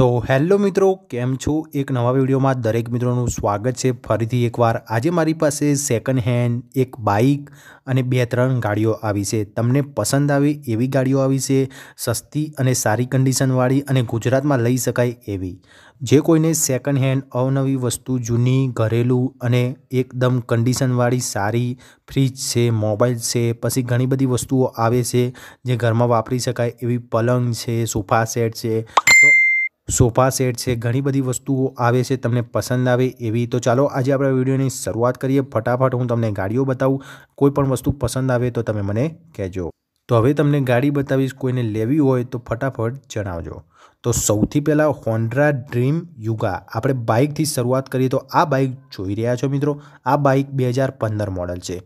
so hello મિત્રો કેમ છો એક નવા વિડીયોમાં દરેક મિત્રોનું સ્વાગત છે ફરીથી એકવાર આજે મારી પાસે સેકન્ડ હેન્ડ એક બાઇક અને બે ત્રણ ગાડીઓ આવી છે તમને પસંદ આવે એવી ગાડીઓ આવી છે સસ્તી અને સારી કન્ડિશનવાળી અને ગુજરાતમાં લઈ શકાય એવી જે કોઈને સેકન્ડ હેન્ડ અવનવી વસ્તુ જૂની ઘરેલું અને એકદમ કન્ડિશનવાળી સારી ફ્રીજ છે મોબાઈલ છે પછી ઘણી બધી વસ્તુઓ આવે છે જે ઘરમાં વાપરી શકાય એવી પલંગ છે સોફા સેટ છે તો સોફા સેટ છે ઘણી બધી વસ્તુઓ આવે છે તમને પસંદ આવે એવી તો ચાલો આજે આપણે વિડીયોની શરૂઆત કરીએ ફટાફટ હું તમને ગાડીઓ બતાવું કોઈ પણ વસ્તુ પસંદ આવે તો તમે મને કહેજો તો હવે તમને ગાડી બતાવીશ કોઈને લેવી હોય તો ફટાફટ જણાવજો તો સૌથી પહેલાં હોન્ડ્રા ડ્રીમ યુગા આપણે બાઇકથી શરૂઆત કરીએ તો આ બાઇક જોઈ રહ્યા છો મિત્રો આ બાઇક બે હજાર પંદર મોડલ છે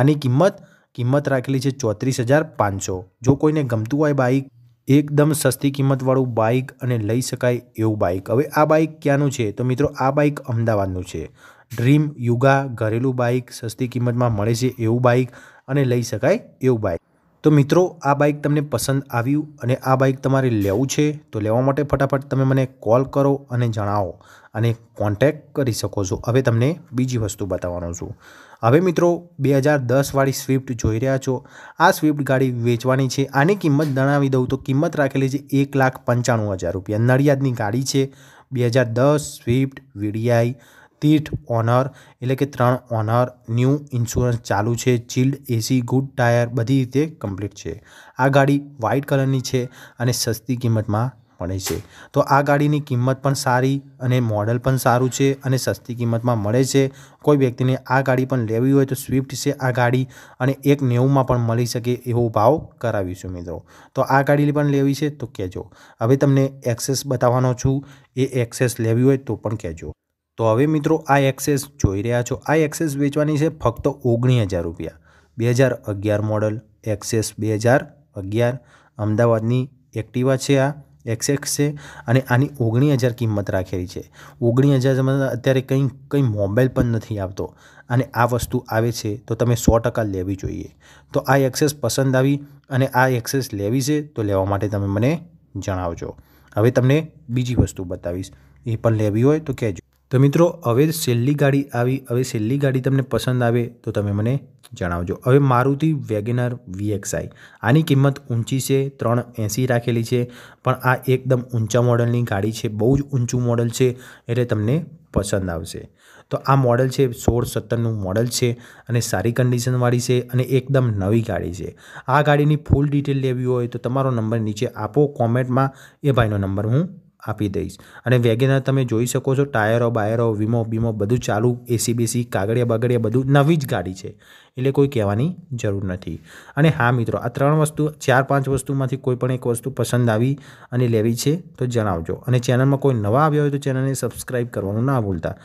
આની કિંમત કિંમત રાખેલી છે ચોત્રીસ હજાર પાંચસો જો કોઈને ગમતું હોય બાઇક એકદમ સસ્તી કિંમતવાળું બાઇક અને લઈ શકાય એવું બાઇક હવે આ બાઇક ક્યાંનું છે તો મિત્રો આ બાઇક અમદાવાદનું છે ડ્રીમ યુગા ઘરેલું બાઇક સસ્તી કિંમતમાં મળે છે એવું બાઇક અને લઈ શકાય એવું બાઇક તો મિત્રો આ બાઇક તમને પસંદ આવ્યું અને આ બાઇક તમારે લેવું છે તો લેવા માટે ફટાફટ તમે મને કોલ કરો અને જણાવો અને કોન્ટેક કરી શકો છો હવે તમને બીજી વસ્તુ બતાવવાનો છું હવે મિત્રો બે હજાર દસવાળી સ્વિફ્ટ જોઈ રહ્યા છો આ સ્વિફ્ટ ગાડી વેચવાની છે આની કિંમત જણાવી દઉં તો કિંમત રાખેલી છે એક લાખ પંચાણું હજાર રૂપિયા નડિયાદની ગાડી છે બે હજાર દસ સ્વિફ્ટ વીડીઆઈ તીઠ ઓનર એટલે કે ત્રણ ઓનર ન્યૂ ઇન્સ્યોરન્સ ચાલુ છે ચિલ્ડ એસી ગુડ ટાયર બધી રીતે કમ્પ્લીટ છે આ ગાડી વ્હાઇટ કલરની છે અને સસ્તી કિંમતમાં મળે છે તો આ ગાડીની કિંમત પણ સારી અને મોડલ પણ સારું છે અને સસ્તી કિંમતમાં મળે છે કોઈ વ્યક્તિને આ ગાડી પણ લેવી હોય તો સ્વિફ્ટ છે આ ગાડી અને એક નેવુંમાં પણ મળી શકે એવો ભાવ કરાવીશું મિત્રો તો આ ગાડીની પણ લેવી છે તો કહેજો હવે તમને એક્સેસ બતાવવાનો છું એ એક્સેસ લેવી હોય તો પણ કહેજો તો હવે મિત્રો આ એક્સેસ જોઈ રહ્યા છો આ એક્સેસ વેચવાની છે ફક્ત ઓગણી હજાર રૂપિયા બે હજાર અગિયાર મોડલ એક્સેસ બે હજાર અગિયાર અમદાવાદની એક્ટિવા છે આ એક્સેસ છે અને આની ઓગણી હજાર કિંમત રાખેલી છે ઓગણી હજાર અત્યારે કંઈ કંઈ મોબાઈલ પણ નથી આવતો અને આ વસ્તુ આવે છે તો તમે સો ટકા લેવી જોઈએ તો આ એક્સેસ પસંદ આવી અને આ એક્સેસ લેવી છે તો લેવા માટે તમે મને જણાવજો હવે તમને બીજી વસ્તુ બતાવીશ એ પણ લેવી હોય તો કહેજો તો મિત્રો હવે છેલ્લી ગાડી આવી હવે છેલ્લી ગાડી તમને પસંદ આવે તો તમે મને જણાવજો હવે મારુતિ વેગેનર વીએક્સઆઈ આની કિંમત ઊંચી છે ત્રણ એંસી રાખેલી છે પણ આ એકદમ ઊંચા મોડલની ગાડી છે બહુ જ ઊંચું મોડલ છે એટલે તમને પસંદ આવશે તો આ મોડલ છે સોળ સત્તરનું મોડલ છે અને સારી કન્ડિશનવાળી છે અને એકદમ નવી ગાડી છે આ ગાડીની ફૂલ ડિટેલ લેવી હોય તો તમારો નંબર નીચે આપો કોમેન્ટમાં એ ભાઈનો નંબર હું આપી દઈશ અને વેગેનાર તમે જોઈ શકો છો ટાયરો બાયરો વીમો બીમો બધું ચાલુ એસીબીસી કાગળિયા કાગડિયા બાગડિયા બધું નવી જ ગાડી છે એટલે કોઈ કહેવાની જરૂર નથી અને હા મિત્રો આ ત્રણ વસ્તુ ચાર પાંચ વસ્તુમાંથી કોઈ પણ એક વસ્તુ પસંદ આવી અને લેવી છે તો જણાવજો અને ચેનલમાં કોઈ નવા આવ્યા હોય તો ચેનલને સબસ્ક્રાઈબ કરવાનું ના ભૂલતા